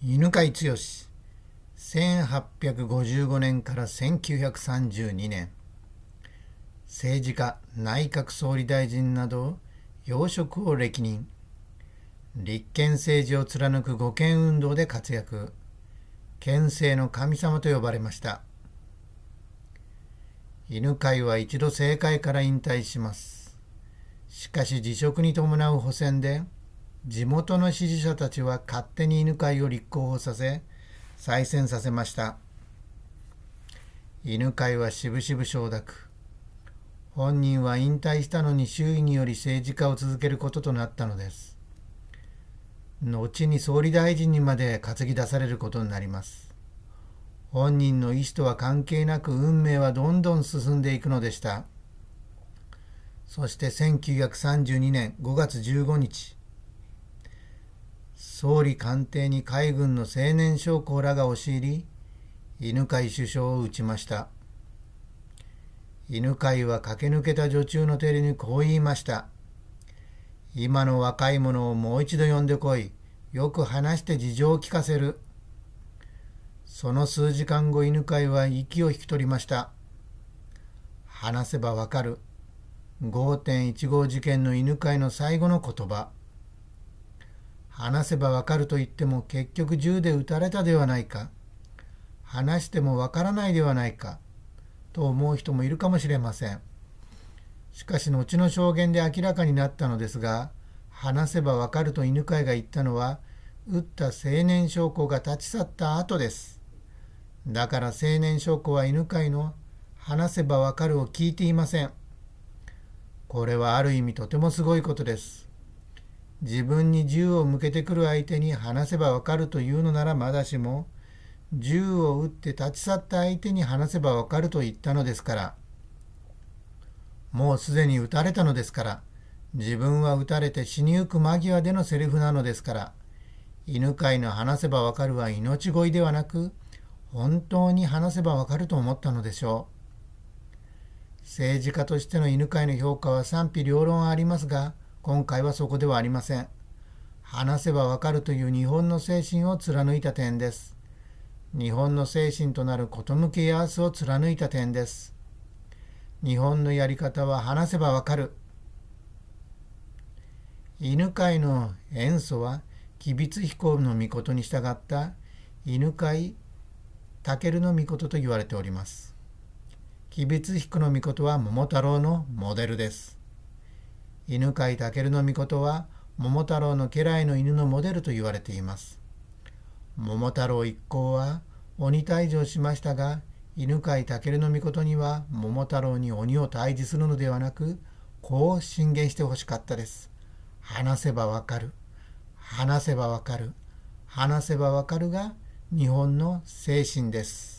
犬飼剛1855年から1932年政治家内閣総理大臣など要職を歴任立憲政治を貫く護憲運動で活躍憲政の神様と呼ばれました犬飼は一度政界から引退しますしかし辞職に伴う補選で地元の支持者たちは勝手に犬飼を立候補させ再選させました犬飼はしぶしぶ承諾本人は引退したのに周囲により政治家を続けることとなったのです後に総理大臣にまで担ぎ出されることになります本人の意思とは関係なく運命はどんどん進んでいくのでしたそして1932年5月15日総理官邸に海軍の青年将校らが押し入り、犬飼首相を撃ちました。犬飼は駆け抜けた女中の手入れにこう言いました。今の若い者をもう一度呼んでこい。よく話して事情を聞かせる。その数時間後犬飼は息を引き取りました。話せばわかる。5.15事件の犬飼の最後の言葉。話せばわかると言っても結局銃で撃たれたではないか。話してもわからないではないか。と思う人もいるかもしれません。しかし後の証言で明らかになったのですが、話せばわかると犬飼が言ったのは、撃った青年将校が立ち去った後です。だから青年将校は犬飼の話せばわかるを聞いていません。これはある意味とてもすごいことです。自分に銃を向けてくる相手に話せばわかるというのならまだしも、銃を撃って立ち去った相手に話せばわかると言ったのですから、もうすでに撃たれたのですから、自分は撃たれて死にゆく間際でのセリフなのですから、犬飼の話せばわかるは命乞いではなく、本当に話せばわかると思ったのでしょう。政治家としての犬飼の評価は賛否両論ありますが、今回はそこではありません。話せばわかるという日本の精神を貫いた点です。日本の精神となる向けや明日を貫いた点です。日本のやり方は話せばわかる。犬飼の塩素は、吉備津彦の御事に従った犬飼健の御事と言われております。吉備津彦の御事は桃太郎のモデルです。犬飼健の御は桃太郎の家来の犬のモデルと言われています桃太郎一行は鬼退治をしましたが犬飼健の御には桃太郎に鬼を退治するのではなくこう進言してほしかったです話せばわかる話せばわかる話せばわかるが日本の精神です